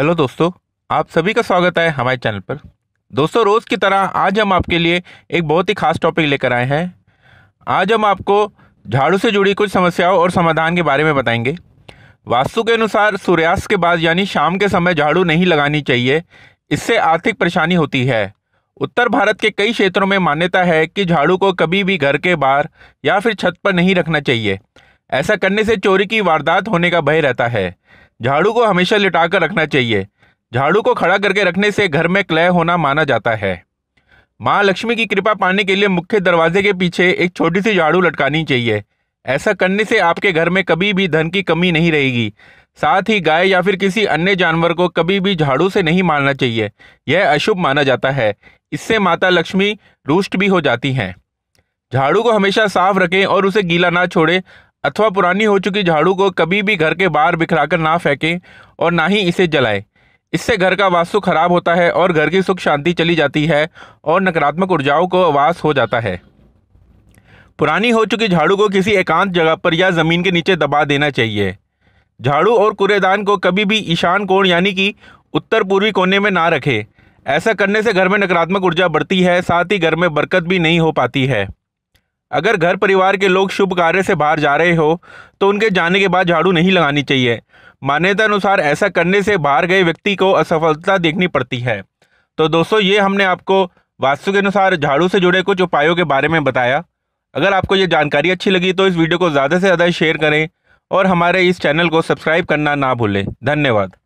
hello दोस्तों आप सभी का स्वागत है हमारे चैनल पर दोस्तों रोज़ की तरह आज हम आपके लिए एक बहुत ही खास टॉपिक लेकर आए हैं आज हम आपको झाड़ू से जुड़ी कुछ समस्याओं और समाधान के बारे में बताएंगे वास्तु के अनुसार सूर्यास्त के बाद यानी शाम के समय झाड़ू नहीं लगानी चाहिए इससे आर्थिक परेशानी होती है उत्तर भारत के कई क्षेत्रों में मान्यता है कि झाड़ू को कभी भी घर के बाहर या फिर छत पर नहीं रखना चाहिए ऐसा करने से चोरी की वारदात होने का भय रहता है झाड़ू को हमेशा लिटाकर रखना चाहिए झाड़ू को खड़ा करके रखने से घर में क्लय होना माना जाता है माँ लक्ष्मी की कृपा पाने के लिए मुख्य दरवाजे के पीछे एक छोटी सी झाड़ू लटकानी चाहिए ऐसा करने से आपके घर में कभी भी धन की कमी नहीं रहेगी साथ ही गाय या फिर किसी अन्य जानवर को कभी भी झाड़ू से नहीं मारना चाहिए यह अशुभ माना जाता है इससे माता लक्ष्मी रुष्ट भी हो जाती हैं झाड़ू को हमेशा साफ रखें और उसे गीला ना छोड़ें अथवा पुरानी हो चुकी झाड़ू को कभी भी घर के बाहर बिखराकर ना फेंकें और ना ही इसे जलाएं इससे घर का वास्तु खराब होता है और घर की सुख शांति चली जाती है और नकारात्मक ऊर्जाओं को आवास हो जाता है पुरानी हो चुकी झाड़ू को किसी एकांत जगह पर या ज़मीन के नीचे दबा देना चाहिए झाड़ू और कूड़ेदान को कभी भी ईशान कोण यानी कि उत्तर पूर्वी कोने में ना रखें ऐसा करने से घर में नकारात्मक ऊर्जा बढ़ती है साथ ही घर में बरकत भी नहीं हो पाती है अगर घर परिवार के लोग शुभ कार्य से बाहर जा रहे हो तो उनके जाने के बाद झाड़ू नहीं लगानी चाहिए मान्यता अनुसार ऐसा करने से बाहर गए व्यक्ति को असफलता देखनी पड़ती है तो दोस्तों ये हमने आपको वास्तु के अनुसार झाड़ू से जुड़े कुछ उपायों के बारे में बताया अगर आपको ये जानकारी अच्छी लगी तो इस वीडियो को ज़्यादा से ज़्यादा शेयर करें और हमारे इस चैनल को सब्सक्राइब करना ना भूलें धन्यवाद